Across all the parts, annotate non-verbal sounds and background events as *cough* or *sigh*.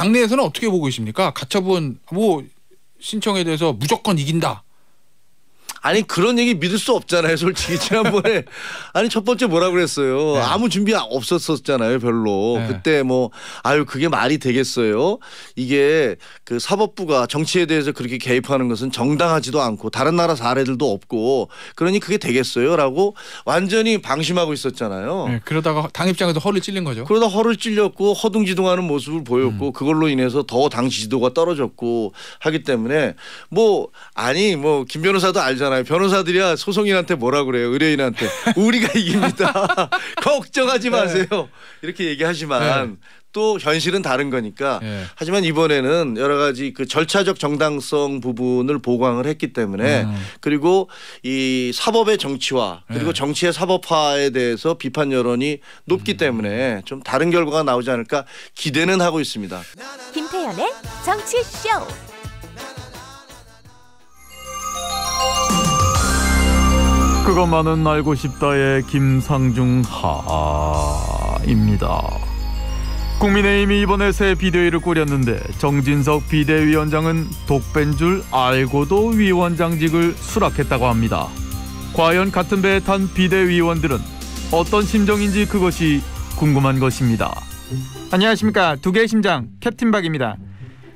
당내에서는 어떻게 보고 계십니까? 가처분 뭐 신청에 대해서 무조건 이긴다. 아니 그런 얘기 믿을 수 없잖아요. 솔직히 지난번에 *laughs* 아니 첫 번째 뭐라 그랬어요. 네. 아무 준비 없었었잖아요. 별로 네. 그때 뭐 아유 그게 말이 되겠어요. 이게 그 사법부가 정치에 대해서 그렇게 개입하는 것은 정당하지도 않고 다른 나라 사례들도 없고 그러니 그게 되겠어요.라고 완전히 방심하고 있었잖아요. 네, 그러다가 당 입장에서 허를 찔린 거죠. 그러다 허를 찔렸고 허둥지둥하는 모습을 보였고 음. 그걸로 인해서 더 당 지지도가 떨어졌고 하기 때문에 뭐 아니 뭐 김 변호사도 알잖아요. 그잖아요 변호사들이야 소송인한테 뭐라 그래요? 의뢰인한테 우리가 *laughs* 이깁니다. *laughs* 걱정하지 네. 마세요. 네. 이렇게 얘기하지만 네. 또 현실은 다른 거니까. 네. 하지만 이번에는 여러 가지 그 절차적 정당성 부분을 보강을 했기 때문에 음. 그리고 이 사법의 정치화 그리고 네. 정치의 사법화에 대해서 비판 여론이 높기 음. 때문에 좀 다른 결과가 나오지 않을까 기대는 하고 있습니다. 김태현의 정치쇼. 그것만은 알고 싶다의 김상중 하입니다. 국민의힘이 이번에 새 비대위를 꾸렸는데 정진석 비대위원장은 독배줄 알고도 위원장직을 수락했다고 합니다. 과연 같은 배에 탄 비대위원들은 어떤 심정인지 그것이 궁금한 것입니다. 안녕하십니까 두 개 심장 캡틴 박입니다.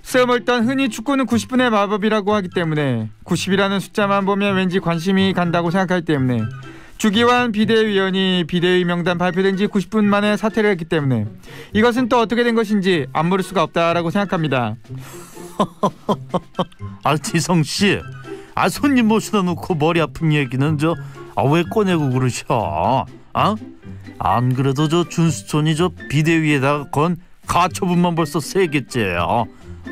쌤염을단 흔히 축구는 90분의 마법이라고 하기 때문에 90이라는 숫자만 보면 왠지 관심이 간다고 생각하기 때문에 주기환 비대위원이 비대위 명단 발표된 지 90분 만에 사퇴를 했기 때문에 이것은 또 어떻게 된 것인지 안 모를 수가 없다라고 생각합니다. *laughs* 아 지성 씨, 아 손님 모시다 놓고 머리 아픈 얘기는 저아 꺼내고 그러셔? 아? 안 그래도 저 준수촌이 저 비대위에다가 건 가처분만 벌써 세개째예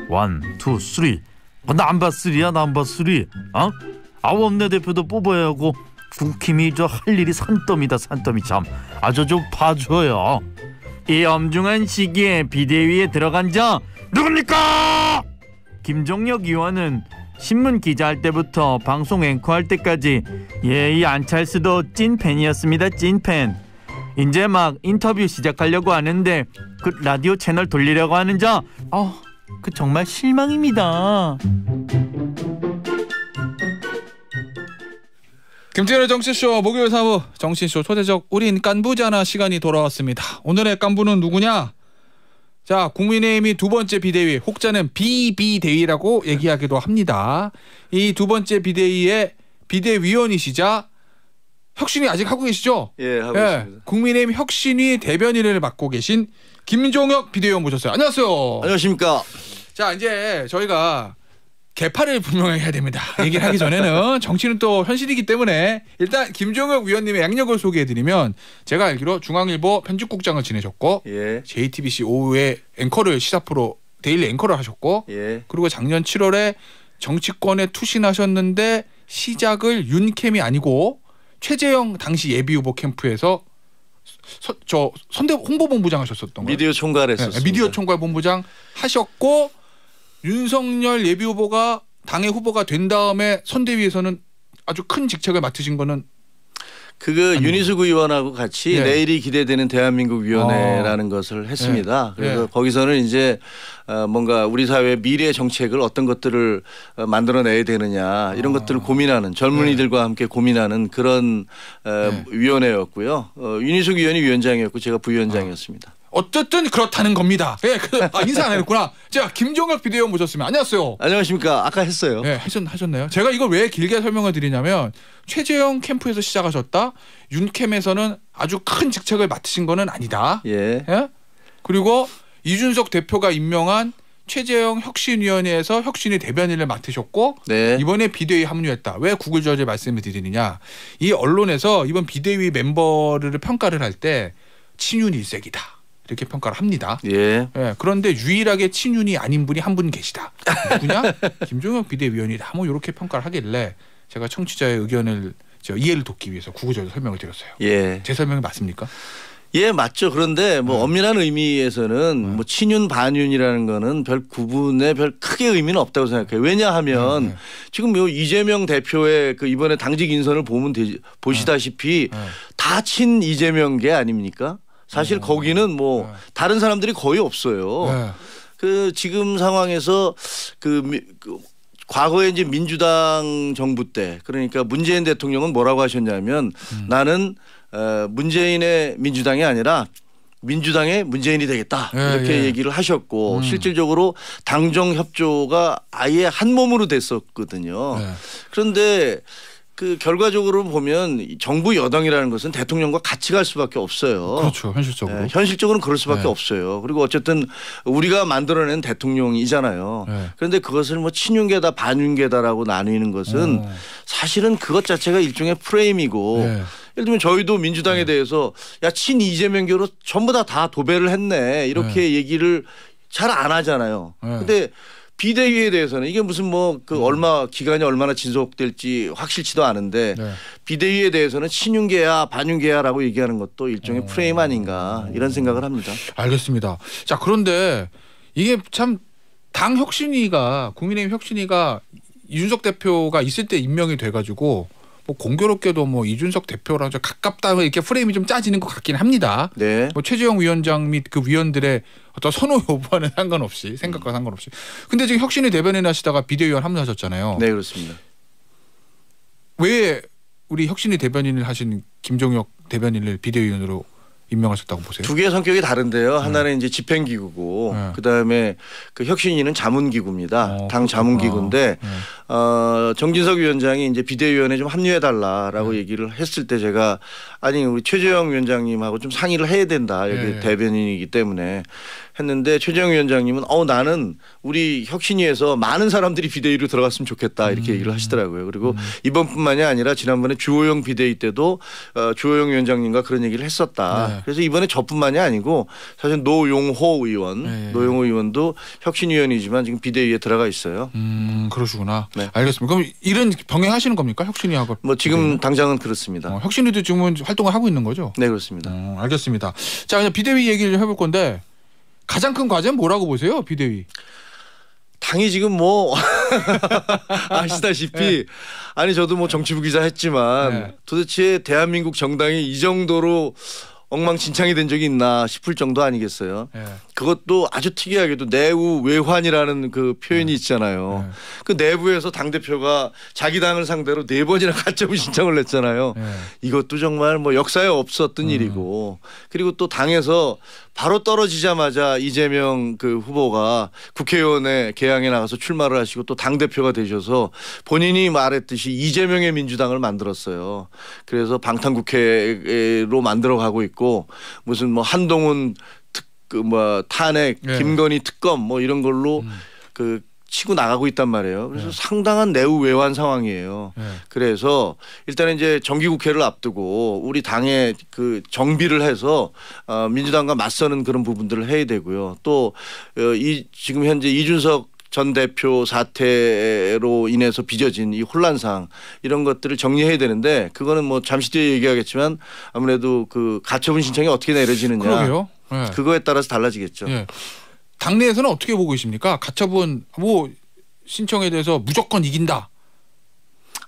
원, 투, 쓰리. 남바 쓰리야 남바 쓰리. 어? 어? 아홉 내 대표도 뽑아야 하고 국힘이 저 할 일이 산더미다 산더미 참. 아저 좀 봐줘요. 이 엄중한 시기에 비대위에 들어간 자 누굽니까? 김종혁 의원은 신문 기자 할 때부터 방송 앵커 할 때까지 예이 안찰스도 찐 팬이었습니다 찐 팬. 이제 막 인터뷰 시작하려고 하는데 그 라디오 채널 돌리려고 하는 자 어, 그 정말 실망입니다. 김태현의 정치쇼 목요일 사부 정치쇼 초대적 우린 깐부잖아 시간이 돌아왔습니다. 오늘의 깐부는 누구냐? 자 국민의힘이 두 번째 비대위 혹자는 비비대위라고 얘기하기도 합니다. 이 두 번째 비대위의 비대위원이시자 혁신이 아직 하고 계시죠? 예, 하고 예, 있습니다. 국민의힘 혁신위 대변인을 맡고 계신 김종혁 비대위원 모셨어요. 안녕하세요. 안녕하십니까. 자, 이제 저희가 개파를 분명히 해야 됩니다. 얘기를 하기 전에는 *laughs* 정치는 또 현실이기 때문에 일단 김종혁 위원님의 양력을 소개해드리면 제가 알기로 중앙일보 편집국장을 지내셨고 예. JTBC 오후에 앵커를 시사 프로 데일리 앵커를 하셨고 예. 그리고 작년 7월에 정치권에 투신하셨는데 시작을 윤캠이 아니고 최재형 당시 예비후보 캠프에서 서, 저 선대 홍보본부장 하셨었던 거예요. 미디어 총괄 했었어요. 네, 미디어 총괄 본부장 하셨고 윤석열 예비 후보가 당의 후보가 된 다음에 선대위에서는 아주 큰 직책을 맡으신 거는 그거 윤희숙 의원하고 같이 네. 내일이 기대되는 대한민국 위원회라는 어. 것을 했습니다. 네. 그래서 네. 거기서는 이제 어, 뭔가 우리 사회의 미래 정책을 어떤 것들을 어, 만들어내야 되느냐 이런 어. 것들을 고민하는 젊은이들과 예. 함께 고민하는 그런 어, 예. 위원회였고요. 윤희숙 의원이 위원장이었고 제가 부위원장이었습니다. 어. 어쨌든 그렇다는 겁니다. 예, 그, 아, 인사 안 했구나. 자, 김종혁 비디오 모셨습니다. 안녕하세요. 안녕하십니까. 아까 했어요. 예, 하셨, 하셨나요? 제가 이걸 왜 길게 설명을 드리냐면 최재형 캠프에서 시작하셨다. 윤캠에서는 아주 큰 직책을 맡으신 거는 아니다. 예. 예? 그리고 이준석 대표가 임명한 최재형 혁신위원회에서 혁신의 대변인을 맡으셨고 네. 이번에 비대위 합류했다. 왜 구글 저지 말씀을 드리느냐? 이 언론에서 이번 비대위 멤버를 평가를 할 때 친윤 일색이다. 이렇게 평가를 합니다. 예. 예. 그런데 유일하게 친윤이 아닌 분이 한 분 계시다. 누구냐? *laughs* 김종혁 비대위원이다. 뭐 이렇게 평가를 하길래 제가 청취자의 의견을 저 이해를 돕기 위해서 구구절절 설명을 드렸어요. 예. 제 설명이 맞습니까? 예, 맞죠. 그런데 뭐 네. 엄밀한 의미에서는 네. 뭐 친윤 반윤이라는 거는 별 구분에 별 크게 의미는 없다고 생각해요. 왜냐하면 네. 네. 지금 요 이재명 대표의 그 이번에 당직 인선을 보면 되 보시다시피 네. 네. 다친 이재명 게 아닙니까? 사실 네. 거기는 뭐 네. 다른 사람들이 거의 없어요. 네. 그 지금 상황에서 그, 그 과거에 이제 민주당 정부 때 그러니까 문재인 대통령은 뭐라고 하셨냐면 음. 나는 어, 문재인의 민주당이 아니라 민주당의 문재인이 되겠다 예, 이렇게 예. 얘기를 하셨고 음. 실질적으로 당정 협조가 아예 한 몸으로 됐었거든요. 예. 그런데 그 결과적으로 보면 정부 여당이라는 것은 대통령과 같이 갈 수밖에 없어요. 그렇죠. 현실적으로. 네, 현실적으로는 그럴 수밖에 네. 없어요. 그리고 어쨌든 우리가 만들어낸 대통령이잖아요. 네. 그런데 그것을 뭐 친윤계다 반윤계다라고 나뉘는 것은 오. 어. 사실은 그것 자체가 일종의 프레임이고 네. 예를 들면 저희도 민주당에 네. 대해서 야 친 이재명교로 전부 다 다 도배를 했네 이렇게 네. 얘기를 잘 안 하잖아요. 근데 비대위에 대해서는 이게 무슨 뭐그 음. 얼마 기간이 얼마나 진속될지 확실치도 않은데 네. 비대위에 대해서는 신윤계야 반윤계야라고 얘기하는 것도 일종의 어. 프레임 아닌가 이런 음. 생각을 합니다. 알겠습니다. 자 그런데 이게 참 당 혁신위가 국민의힘 혁신위가 이준석 대표가 있을 때 임명이 돼가지고 뭐 공교롭게도 뭐 이준석 대표랑 좀 가깝다고 이렇게 프레임이 좀 짜지는 것 같긴 합니다. 네. 뭐 최재형 위원장 및 그 위원들의 어떤 선호 여부와는 *laughs* 상관없이 생각과 음. 상관없이. 근데 지금 혁신의 대변인 하시다가 비대위원 합류하셨잖아요. 네 그렇습니다. 왜 우리 혁신의 대변인을 하신 김종혁 대변인을 비대위원으로 임명하셨다고 보세요? 두 개의 성격이 다른데요. 하나는 네. 이제 집행기구고 네. 그다음에 그 혁신위는 자문기구입니다. 어, 당 자문기구인데 네. 어, 정진석 위원장이 이제 비대위원회 좀 합류해 달라라고 네. 얘기를 했을 때 제가 아니 우리 최재형 위원장님하고 좀 상의를 해야 된다 여기 네. 대변인이기 때문에 했는데 최재형 위원장님은 어 나는 우리 혁신위에서 많은 사람들이 비대위로 들어갔으면 좋겠다 이렇게 음. 얘기를 하시더라고요. 그리고 음. 이번뿐만이 아니라 지난번에 주호영 비대위 때도 어, 주호영 위원장님과 그런 얘기를 했었다. 네. 그래서 이번에 저뿐만이 아니고 사실 노용호 의원, 네. 네. 노용호 의원도 혁신위원이지만 지금 비대위에 들어가 있어요. 음 그러시구나. 네. 알겠습니다. 그럼 이런 병행하시는 겁니까 혁신위하고? 뭐 지금 당장은 그렇습니다. 어, 혁신위도 지금 활동을 하고 있는 거죠? 네 그렇습니다. 음, 알겠습니다. 자 그냥 비대위 얘기를 해볼 건데 가장 큰 과제는 뭐라고 보세요, 비대위? 당이 지금 뭐 *laughs* 아시다시피 네. 아니 저도 뭐 정치부 기자 했지만 네. 도대체 대한민국 정당이 이 정도로 엉망진창이 된 적이 있나 싶을 정도 아니겠어요. 네. 그것도 아주 특이하게도 내후 외환이라는 그 표현이 네. 있잖아요. 네. 그 내부에서 당 대표가 자기 당을 상대로 네 번이나 가처분 신청을 냈잖아요. 네. 이것도 정말 뭐 역사에 없었던 음. 일이고 그리고 또 당에서 바로 떨어지자마자 이재명 그 후보가 국회의원에 개항에 나가서 출마를 하시고 또 당 대표가 되셔서 본인이 말했듯이 이재명의 민주당을 만들었어요. 그래서 방탄국회로 만들어가고 있고 무슨 뭐 한동훈 특뭐 그 탄핵, 네. 김건희 특검 뭐 이런 걸로 음. 그 치고 나가고 있단 말이에요. 그래서 네. 상당한 내우 외환 상황이에요. 네. 그래서 일단은 이제 정기국회를 앞두고 우리 당의 그 정비를 해서 어, 민주당과 맞서는 그런 부분들을 해야 되고요. 또이 어, 지금 현재 이준석 전 대표 사태로 인해서 빚어진 이 혼란상 이런 것들을 정리해야 되는데 그거는 뭐 잠시 뒤에 얘기하겠지만 아무래도 그 가처분 신청이 어떻게 내려지느냐 그러게요. 네. 그거에 따라서 달라지겠죠. 예. 당내에서는 어떻게 보고 계십니까? 가처분 뭐 신청에 대해서 무조건 이긴다.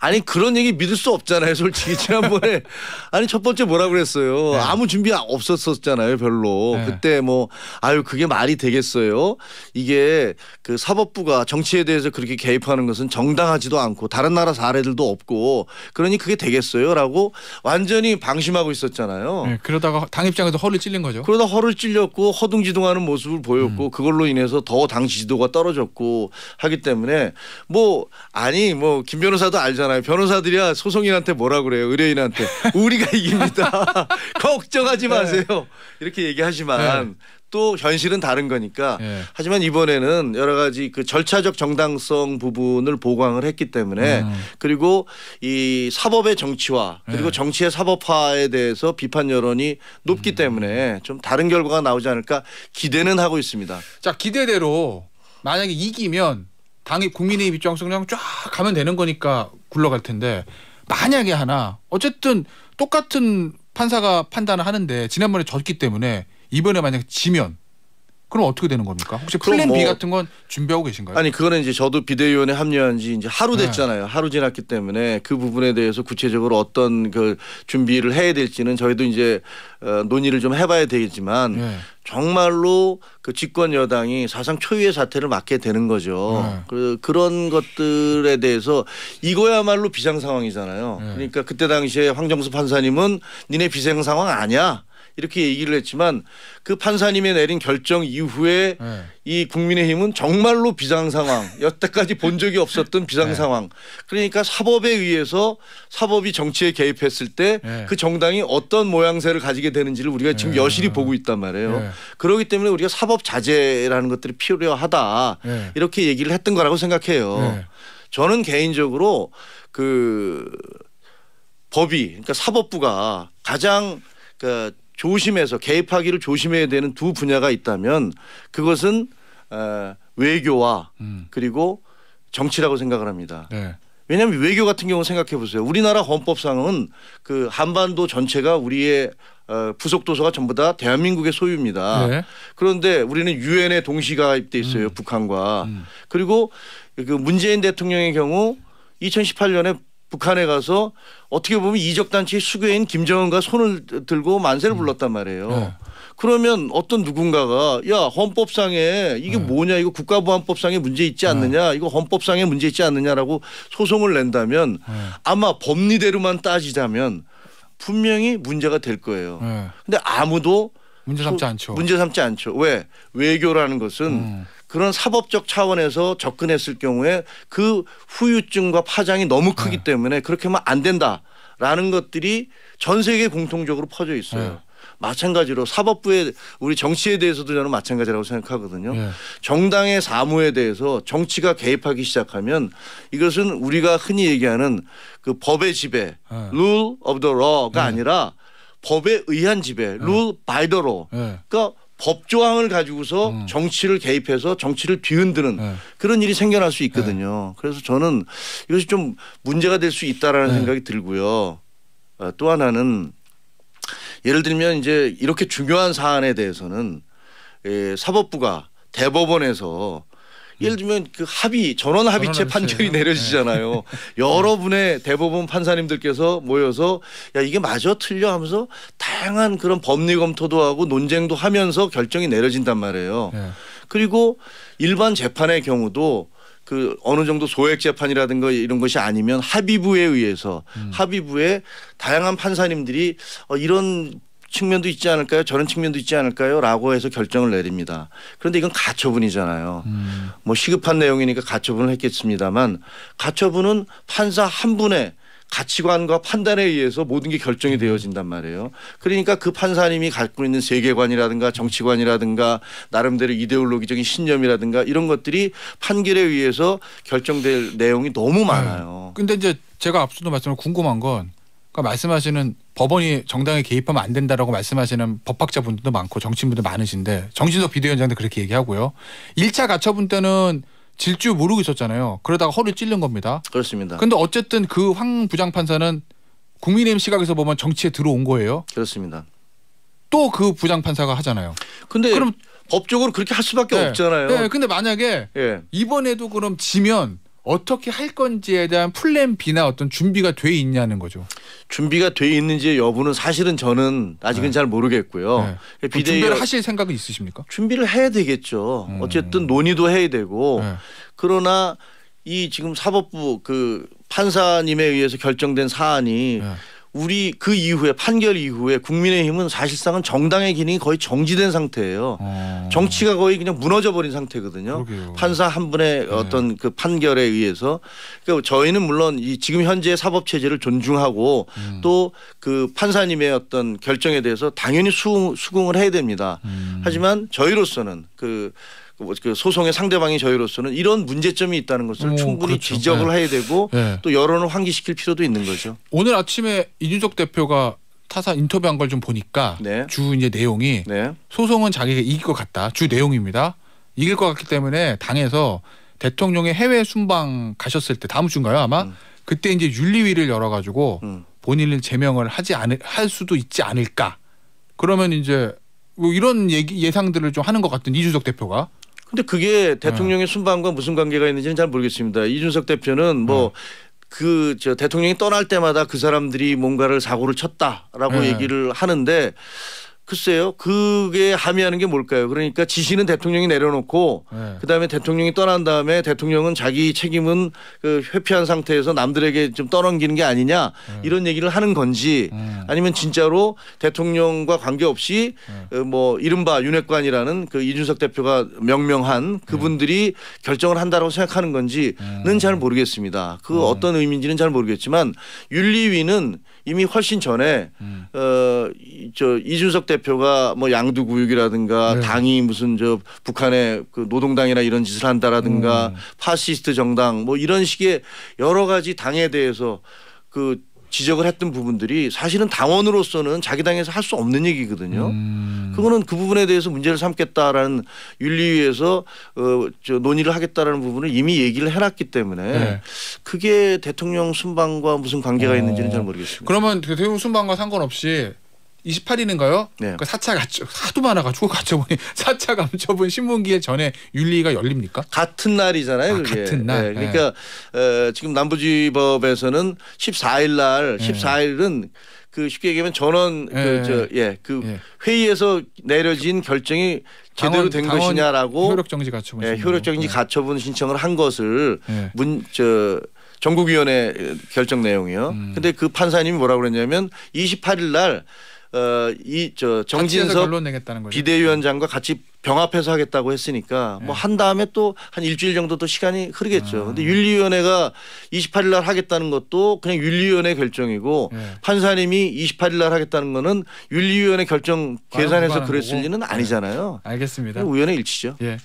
아니 그런 얘기 믿을 수 없잖아요. 솔직히 지난번에 *laughs* 아니 첫 번째 뭐라 그랬어요. 네. 아무 준비 없었었잖아요. 별로 네. 그때 뭐 아유 그게 말이 되겠어요. 이게 그 사법부가 정치에 대해서 그렇게 개입하는 것은 정당하지도 않고 다른 나라 사례들도 없고 그러니 그게 되겠어요라고 완전히 방심하고 있었잖아요. 네, 그러다가 당 입장에서 허를 찔린 거죠. 그러다 허를 찔렸고 허둥지둥하는 모습을 보였고 음. 그걸로 인해서 더 당 지지도가 떨어졌고 하기 때문에 뭐 아니 뭐 김 변호사도 알잖아요. 그아요 변호사들이야 소송인한테 뭐라 그래요? 의뢰인한테 우리가 이깁니다. *laughs* 걱정하지 네. 마세요. 이렇게 얘기하지만 네. 또 현실은 다른 거니까. 예. 하지만 이번에는 여러 가지 그 절차적 정당성 부분을 보강을 했기 때문에 음. 그리고 이 사법의 정치화 그리고 예. 정치의 사법화에 대해서 비판 여론이 높기 음. 때문에 좀 다른 결과가 나오지 않을까 기대는 하고 있습니다. 자 기대대로 만약에 이기면 당의 국민의 입장에서 그냥 쫙 가면 되는 거니까 굴러갈 텐데 만약에 하나 어쨌든 똑같은 판사가 판단을 하는데 지난번에 졌기 때문에 이번에 만약 지면 그럼 어떻게 되는 겁니까? 혹시 플랜 뭐 B 같은 건 준비하고 계신가요? 아니 그거는 이제 저도 비대위원회 합류한 지 이제 하루 네. 됐잖아요. 네. 하루 지났기 때문에 그 부분에 대해서 구체적으로 어떤 그 준비를 해야 될지는 저희도 이제 어, 논의를 좀 해봐야 되겠지만 네. 정말로 그 집권 여당이 사상 초유의 사태를 맞게 되는 거죠. 네. 그 그런 것들에 대해서 이거야말로 비상 상황이잖아요. 네. 그러니까 그때 당시에 황정수 판사님은 니네 비상 상황 아니야. 이렇게 얘기를 했지만 그 판사님의 내린 결정 이후에 네. 이 국민의힘은 정말로 비상 상황 여태까지 본 적이 없었던 비상 네. 상황 그러니까 사법에 의해서 사법이 정치에 개입했을 때그 네. 정당이 어떤 모양새를 가지게 되는지를 우리가 지금 네. 여실히 보고 있단 말이에요. 그러기 때문에 우리가 사법 자제라는 것들이 필요하다 이렇게 얘기를 했던 거라고 생각해요. 저는 개인적으로 그 법이 그러니까 사법부가 가장 그 조심해서 개입하기를 조심해야 되는 두 분야가 있다면 그것은 어, 외교와 음. 그리고 정치라고 생각을 합니다. 네. 왜냐하면 외교 같은 경우 생각해 보세요. 우리나라 헌법상은 그 한반도 전체가 우리의 어, 부속 도서가 전부 다 대한민국의 소유입니다. 네. 그런데 우리는 유엔에 동시 가입돼 있어요, 음. 북한과. 음. 그리고 그 문재인 대통령의 경우 2018년에 북한에 가서 어떻게 보면 이적 단체의 수교인 김정은과 손을 들고 만세를 음. 불렀단 말이에요. 네. 그러면 어떤 누군가가 야 헌법상에 이게 네. 뭐냐 이거 국가보안법상에 문제 있지 네. 않느냐 네. 이거 헌법상에 문제 있지 않느냐라고 소송을 낸다면 네. 아마 법리대로만 따지자면 분명히 문제가 될 거예요. 네. 근데 아무도 문제 삼지 않죠. 문제 삼지 않죠. 왜 외교라는 것은 음. 그런 사법적 차원에서 접근했을 경우에 그 후유증과 파장이 너무 크기 네. 때문에 그렇게 하면 안 된다라는 것들이 전 세계 공통적으로 퍼져 있어요. 네. 마찬가지로 사법부의 우리 정치에 대해서도 저는 마찬가지라고 생각하거든요. 예. 정당의 사무에 대해서 정치가 개입하기 시작하면 이것은 우리가 흔히 얘기하는 그 법의 지배, 예. rule of the law가 예. 아니라 법에 의한 지배, rule by the law. 그러니까 법 조항을 가지고서 음. 정치를 개입해서 정치를 뒤흔드는 네. 그런 일이 생겨날 수 있거든요. 네. 그래서 저는 이것이 좀 문제가 될 수 있다라는 네. 생각이 들고요. 아, 또 하나는 예를 들면 이제 이렇게 중요한 사안에 대해서는 예, 사법부가 대법원에서 예를 예. 들면 그 합의 전원 합의체 판결이 아, 네. 내려지잖아요. *laughs* 여러분의 대법원 판사님들께서 모여서 야 이게 맞아 틀려 하면서 다양한 그런 법리 검토도 하고 논쟁도 하면서 결정이 내려진단 말이에요. 네. 그리고 일반 재판의 경우도 그 어느 정도 소액 재판이라든가 이런 것이 아니면 합의부에 의해서 음. 합의부에 다양한 판사님들이 어 이런 측면도 있지 않을까요? 저런 측면도 있지 않을까요? 라고 해서 결정을 내립니다. 그런데 이건 가처분이잖아요. 음. 뭐 시급한 내용이니까 가처분을 했겠습니다만 가처분은 판사 한 분의 가치관과 판단에 의해서 모든 게 결정이 되어진단 말이에요. 그러니까 그 판사님이 갖고 있는 세계관이라든가 정치관이라든가 나름대로 이데올로기적인 신념이라든가 이런 것들이 판결에 의해서 결정될 내용이 너무 많아요. 네. 근데 이제 제가 앞서도 말씀을 궁금한 건 그러니까 말씀하시는 법원이 정당에 개입하면 안 된다라고 말씀하시는 법학자분들도 많고 정치인분들 많으신데 정신석 비대위원장도 그렇게 얘기하고요. 1차 가처분 때는 질 줄 모르고 있었잖아요. 그러다가 허를 찔른 겁니다. 그렇습니다. 근데 어쨌든 그 황 부장판사는 국민의힘 시각에서 보면 정치에 들어온 거예요. 그렇습니다. 또 그 부장판사가 하잖아요. 근데 그럼 법적으로 그렇게 할 수밖에 네. 없잖아요. 네. 근데 만약에 네. 이번에도 그럼 지면 어떻게 할 건지에 대한 플랜 B나 어떤 준비가 돼 있냐는 거죠. 준비가 돼 있는지 여부는 사실은 저는 아직은 네. 잘 모르겠고요. 네. 그 비대위 준비를 하실 생각이 있으십니까? 준비를 해야 되겠죠. 음. 어쨌든 논의도 해야 되고 네. 그러나 이 지금 사법부 그 판사님에 의해서 결정된 사안이 네. 우리 그 이후에 판결 이후에 국민의힘은 사실상은 정당의 기능이 거의 정지된 상태예요. 어. 정치가 거의 그냥 무너져 버린 상태거든요. 그러게요. 판사 한 분의 네. 어떤 그 판결에 의해서 그러니까 저희는 물론 이 지금 현재의 사법 체제를 존중하고 음. 또그 판사님의 어떤 결정에 대해서 당연히 수긍, 수긍을 해야 됩니다. 음. 하지만 저희로서는 그뭐 그 소송의 상대방인 저희로서는 이런 문제점이 있다는 것을 오, 충분히 그렇죠. 지적을 네. 해야 되고 네. 또 여론을 환기시킬 필요도 있는 거죠. 오늘 아침에 이준석 대표가 타사 인터뷰한 걸 좀 보니까 네. 주 이제 내용이 네. 소송은 자기가 이길 것 같다. 주 내용입니다. 이길 것 같기 때문에 당에서 대통령의 해외 순방 가셨을 때 다음 주인가요 아마 음. 그때 이제 윤리위를 열어가지고 음. 본인을 제명을 하지 않을 할 수도 있지 않을까. 그러면 이제 뭐 이런 얘기 예상들을 좀 하는 것 같은 이준석 대표가 근데 그게 대통령의 순방과 무슨 관계가 있는지는 잘 모르겠습니다. 이준석 대표는 뭐그저 음. 대통령이 떠날 때마다 그 사람들이 뭔가를 사고를 쳤다라고 음. 얘기를 하는데 글쎄요. 그게 함의하는 게 뭘까요? 그러니까 지시는 대통령이 내려놓고 네. 그다음에 대통령이 떠난 다음에 대통령은 자기 책임은 그 회피한 상태에서 남들에게 좀 떠넘기는 게 아니냐 네. 이런 얘기를 하는 건지 네. 아니면 진짜로 대통령과 관계없이 네. 어, 뭐 이른바 윤핵관이라는 그 이준석 대표가 명명한 그분들이 네. 결정을 한다라고 생각하는 건지는 네. 잘 모르겠습니다. 그 어떤 의미인지는 잘 모르겠지만 윤리위는 이미 훨씬 전에 음. 어저 이준석 대표가 뭐 양두구육이라든가 네. 당이 무슨 저 북한의 그 노동당이나 이런 짓을 한다라든가 음. 파시스트 정당 뭐 이런 식의 여러 가지 당에 대해서 그 지적을 했던 부분들이 사실은 당원으로서는 자기 당에서 할 수 없는 얘기거든요. 음. 그거는 그 부분에 대해서 문제를 삼겠다라는 윤리위에서 어, 저 논의를 하겠다라는 부분을 이미 얘기를 해놨기 때문에 네. 그게 대통령 순방과 무슨 관계가 어. 있는지는 잘 모르겠습니다. 어. 그러면 대통령 순방과 상관없이 28일인가요? 네. 그 사차 가처 하도 많아가지고 가처분이 *laughs* 사차 감처분 신문기에 전에 윤리가 열립니까? 같은 날이잖아요. 아, 같은 날. 네. 그러니까 네. 에, 어, 지금 남부지법에서는 14일 날 14일은 그 쉽게 얘기하면 전원 그저예그 네. 예, 그 네. 회의에서 내려진 결정이 제대로 당원, 된 것이냐라고 효력정지 가처분 예, 효력정지 가처분 신청을 한 것을 문저 전국위원회 결정 내용이요. 음. 근데 그 판사님이 뭐라고 그랬냐면 28일 날 어, 이 저 정진석 비대위원장과 같이 병합해서 하겠다고 했으니까 뭐 네. 뭐한 다음에 또 한 일주일 정도 또 시간이 흐르겠죠. 아. 근데 윤리위원회가 28일 날 하겠다는 것도 그냥 윤리위원회 결정이고 네. 판사님이 28일 날 하겠다는 거는 윤리위원회 결정 계산해서 그랬을 뭐. 리는 네. 아니잖아요. 네. 알겠습니다. 우연의 일치죠. 예.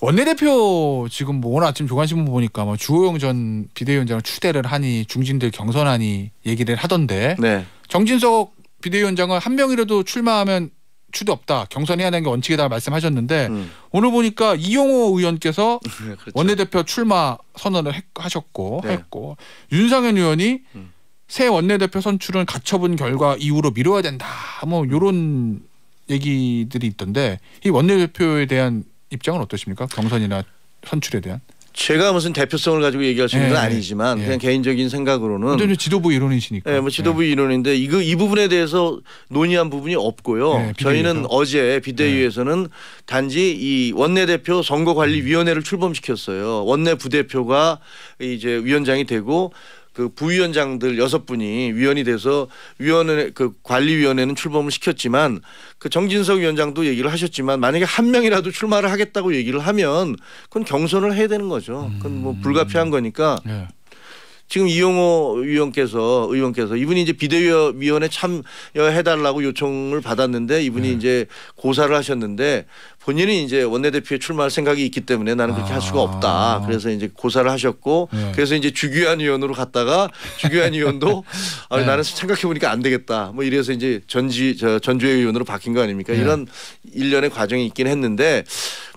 원내대표 지금 뭐 오늘 아침 조간신문 보니까 뭐 주호영 전 비대위원장을 추대를 하니 중진들 경선하니 얘기를 하던데 네. 정진석 비대위원장은 한 명이라도 출마하면 추도 없다. 경선해야 하는 게 원칙이다 말씀하셨는데 음. 오늘 보니까 이용호 의원께서 *laughs* 네, 그렇죠. 원내대표 출마 선언을 했, 하셨고 네. 했고 윤상현 의원이 음. 새 원내대표 선출은 가처분 결과 이후로 미뤄야 된다. 뭐 이런 얘기들이 있던데 이 원내대표에 대한 입장은 어떠십니까? 경선이나 선출에 대한? 제가 무슨 대표성을 가지고 얘기할 수 있는 건 예, 예, 아니지만 예. 그냥 개인적인 생각으로는 완전 지도부 이론이시니까. 네, 뭐 지도부 이론인데 이거 이 부분에 대해서 논의한 부분이 없고요. 저희는 어제 비대위에서는 단지 이 원내대표 선거관리위원회를 음. 출범시켰어요. 원내 부대표가 이제 위원장이 되고 그 부위원장들 여섯 분이 위원이 돼서 위원회 그 관리위원회는 출범을 시켰지만 그 정진석 위원장도 얘기를 하셨지만 만약에 한 명이라도 출마를 하겠다고 얘기를 하면 그건 경선을 해야 되는 거죠. 그건 뭐 음. 불가피한 거니까 네. 지금 이용호 위원께서 의원께서 이분이 이제 비대위원회 참여해 달라고 요청을 받았는데 이분이 네. 이제 고사를 하셨는데 본인이 이제 원내대표에 출마할 생각이 있기 때문에 나는 그렇게 아. 할 수가 없다. 아. 그래서 이제 고사를 하셨고 네. 그래서 이제 주규환 위원으로 갔다가 주규환 위원도 *laughs* 네. 아, 네. 나는 생각해 보니까 안 되겠다. 뭐 이래서 이제 전지 저 전주의 위원으로 바뀐 거 아닙니까? 네. 이런 일련의 과정이 있긴 했는데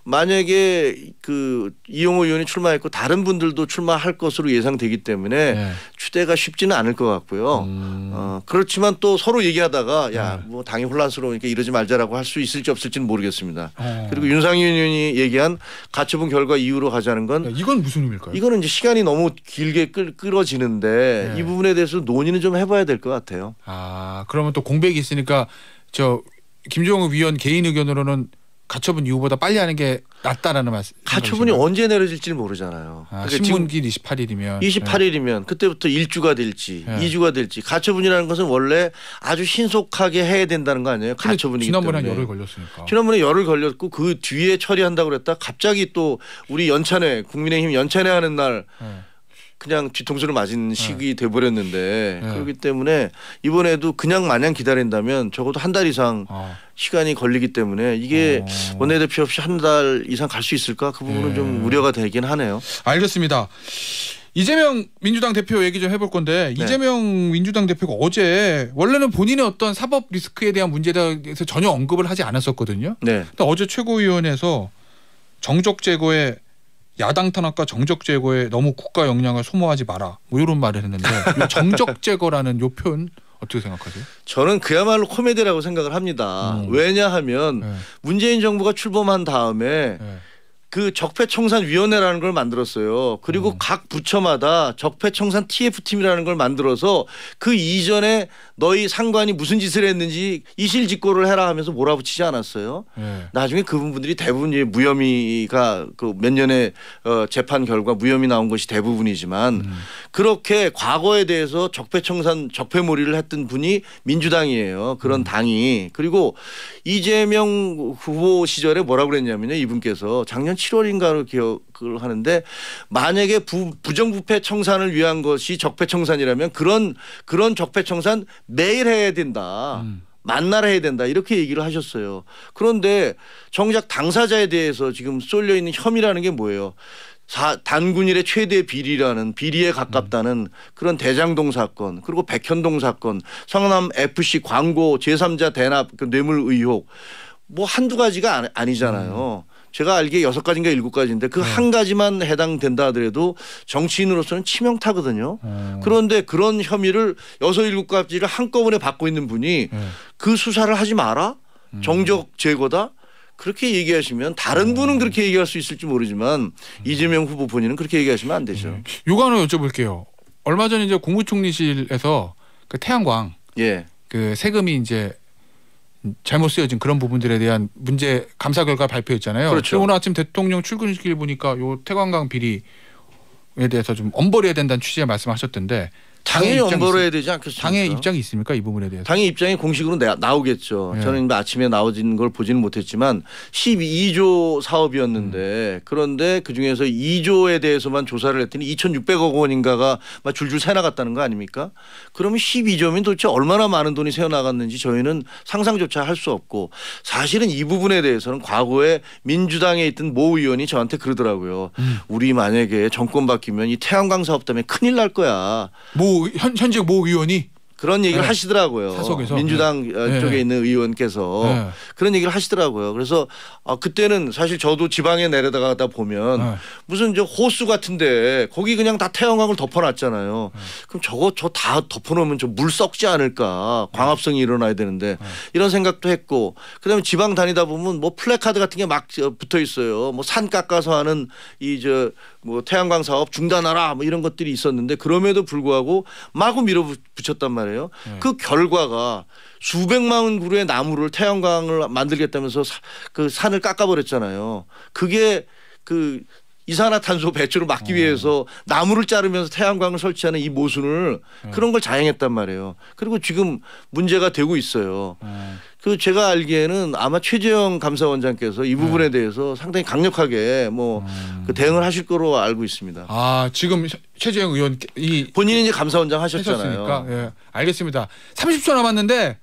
만약에 그 이용호 의원이 출마했고 다른 분들도 출마할 것으로 예상되기 때문에 네. 추대가 쉽지는 않을 것 같고요. 음. 어, 그렇지만 또 서로 얘기하다가 야뭐 네. 당이 혼란스러우니까 이러지 말자라고 할 수 있을지 없을지는 모르겠습니다. 네. 그리고 윤상윤 의원이 얘기한 가처분 결과 이후로 가자는 건 이건 무슨 의미일까요? 이거는 이제 시간이 너무 길게 끌, 끌어지는데 네. 이 부분에 대해서 논의는 좀 해봐야 될 것 같아요. 아 그러면 또 공백이 있으니까 저 김종욱 위원 개인 의견으로는 가처분 이후보다 빨리 하는 게 낫다라는 말씀. 가처분이 언제 내려질지 모르잖아요. 아, 그러니까 신문기 28일이면 28일이면 네. 그때부터 1주가 될지 네. 2주가 될지 가처분이라는 것은 원래 아주 신속하게 해야 된다는 거 아니에요? 가처분이기 지난번에 때문에. 열흘 걸렸으니까. 지난번에 열흘 걸렸고 그 뒤에 처리한다고 그랬다. 갑자기 또 우리 연찬회 국민의힘 연찬회 하는 날 네. 그냥 뒤통수를 맞은 시기 네. 돼 버렸는데 네. 그렇기 때문에 이번에도 그냥 마냥 기다린다면 적어도 한 달 이상 어. 시간이 걸리기 때문에 이게 어. 원내대표 없이 한 달 이상 갈 수 있을까 그 부분은 네. 좀 우려가 되긴 하네요. 알겠습니다. 이재명 민주당 대표 얘기 좀 해볼 건데 네. 이재명 민주당 대표가 어제 원래는 본인의 어떤 사법 리스크에 대한 문제에 대해서 전혀 언급을 하지 않았었거든요. 네. 근데 어제 최고위원회에서 정적 제거에 야당 탄압과 정적 제거에 너무 국가 역량을 소모하지 마라. 뭐 이런 말을 했는데 *laughs* 정적 제거라는 요 표현 어떻게 생각하세요? 저는 그야말로 코미디라고 생각을 합니다. 음. 왜냐하면 네. 문재인 정부가 출범한 다음에 네. 그 적폐청산위원회라는 걸 만들었어요. 그리고 음. 각 부처마다 적폐청산 TF팀이라는 걸 만들어서 그 이전에 너희 상관이 무슨 짓을 했는지 이실직고를 해라 하면서 몰아붙이지 않았어요. 네. 나중에 그분들이 대부분 이제 무혐의가 그 몇 년의 어, 재판 결과 무혐의 나온 것이 대부분이지만 음. 그렇게 과거에 대해서 적폐청산 적폐몰이를 했던 분이 민주당이에요. 그런 음. 당이 그리고 이재명 후보 시절에 뭐라고 그랬냐면요. 이분께서 작년 7월인가로 기억을 하는데 만약에 부, 부정부패 청산을 위한 것이 적폐청산이라면 그런 그런 적폐청산 매일 해야 된다. 음. 만나라 해야 된다 이렇게 얘기를 하셨어요. 그런데 정작 당사자에 대해서 지금 쏠려 있는 혐의라는 게 뭐예요? 사, 단군일의 최대 비리라는 비리에 가깝다는 음. 그런 대장동 사건 그리고 백현동 사건 성남 FC 광고 제3자 대납 그 뇌물 의혹 뭐 한두 가지가 아니잖아요. 음. 제가 알기에 여섯 가지인가 일곱 가지인데 그한 네. 가지만 해당된다 하더라도 정치인으로서는 치명타거든요. 네. 그런데 그런 혐의를 여섯 일곱 가지를 한꺼번에 받고 있는 분이 네. 그 수사를 하지 마라. 음. 정적 제거다. 그렇게 얘기하시면 다른 음. 분은 그렇게 얘기할 수 있을지 모르지만 음. 이재명 후보 본인은 그렇게 얘기하시면 안 되죠. 음. 요거 하 여쭤볼게요. 얼마 전 이제 국무총리실에서 그 태양광 예. 그 세금이 이제 잘못 쓰여진 그런 부분들에 대한 문제 감사 결과 발표했잖아요. 그렇죠. 오늘 아침 대통령 출근길 보니까 요 태관광 비리에 대해서 좀 엄벌해야 된다는 취지의 말씀하셨던데 당연히 엄벌해야 되지 않겠습니까? 당의 입장이 있습니까 이 부분에 대해서? 당의 입장이 공식으로 나, 나오겠죠. 예. 저는 뭐 아침에 나오진 걸 보지는 못했지만 12조 사업이었는데 음. 그런데 그 중에서 2조에 대해서만 조사를 했더니 2,600억 원인가가 막 줄줄 새 나갔다는 거 아닙니까? 그러면 12조면 도대체 얼마나 많은 돈이 새어 나갔는지 저희는 상상조차 할 수 없고 사실은 이 부분에 대해서는 과거에 민주당에 있던 모 의원이 저한테 그러더라고요. 음. 우리 만약에 정권 바뀌면 이 태양광 사업 때문에 큰일 날 거야. 모 현, 현직 모 의원이 그런 얘기를 네. 하시더라고요. 사석에서. 민주당 네. 어, 쪽에 네. 있는 의원께서 네. 그런 얘기를 하시더라고요. 그래서 아, 그때는 사실 저도 지방에 내려다가다 보면 네. 무슨 저 호수 같은데 거기 그냥 다 태양광을 덮어놨잖아요. 네. 그럼 저거 저 다 덮어놓으면 저물 썩지 않을까 광합성이 일어나야 되는데 이런 생각도 했고 그다음에 지방 다니다 보면 뭐 플래카드 같은 게 막 붙어 있어요. 뭐 산 깎아서 하는 이저 뭐 태양광 사업 중단하라 뭐 이런 것들이 있었는데 그럼에도 불구하고 마구 밀어붙였단 말이에요. 네. 그 결과가 수백만 그루의 나무를 태양광을 만들겠다면서 사, 그 산을 깎아버렸잖아요. 그게 그 이산화탄소 배출을 막기 위해서 나무를 자르면서 태양광을 설치하는 이 모순을 그런 걸 자행했단 말이에요. 그리고 지금 문제가 되고 있어요. 그 제가 알기에는 아마 최재형 감사원장께서 이 부분에 네. 대해서 상당히 강력하게 뭐그 음. 대응을 하실 거로 알고 있습니다. 아 지금 최재형 의원 이 본인이 이제 감사원장 하셨잖아요. 예. 알겠습니다. 30초 남았는데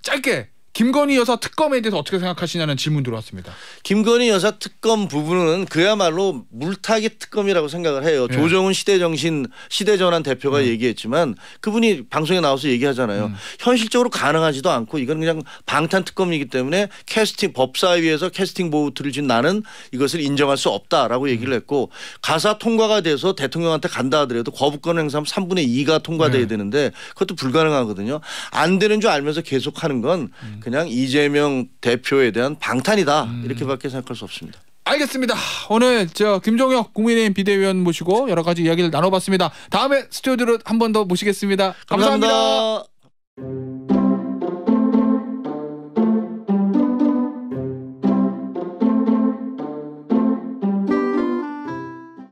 짧게 김건희 여사 특검에 대해서 어떻게 생각하시냐는 질문 들어왔습니다. 김건희 여사 특검 부분은 그야말로 물타기 특검이라고 생각을 해요. 네. 조정훈 시대정신 시대전환 대표가 네. 얘기했지만 그분이 방송에 나와서 얘기하잖아요. 음. 현실적으로 가능하지도 않고 이건 그냥 방탄 특검이기 때문에 캐스팅 법사위에서 캐스팅 보트를 준 나는 이것을 인정할 수 없다라고 얘기를 음. 했고 가사 통과가 돼서 대통령한테 간다 하더라도 거부권 행사하면 3분의 2가 통과돼야 네. 되는데 그것도 불가능하거든요. 안 되는 줄 알면서 계속하는 건 음. 그냥 이재명 대표에 대한 방탄이다 음. 이렇게밖에 생각할 수 없습니다. 알겠습니다. 오늘 저 김종혁 국민의힘 비대위원 모시고 여러 가지 이야기를 나눠봤습니다. 다음에 스튜디오로 한 번 더 모시겠습니다 감사합니다. 감사합니다.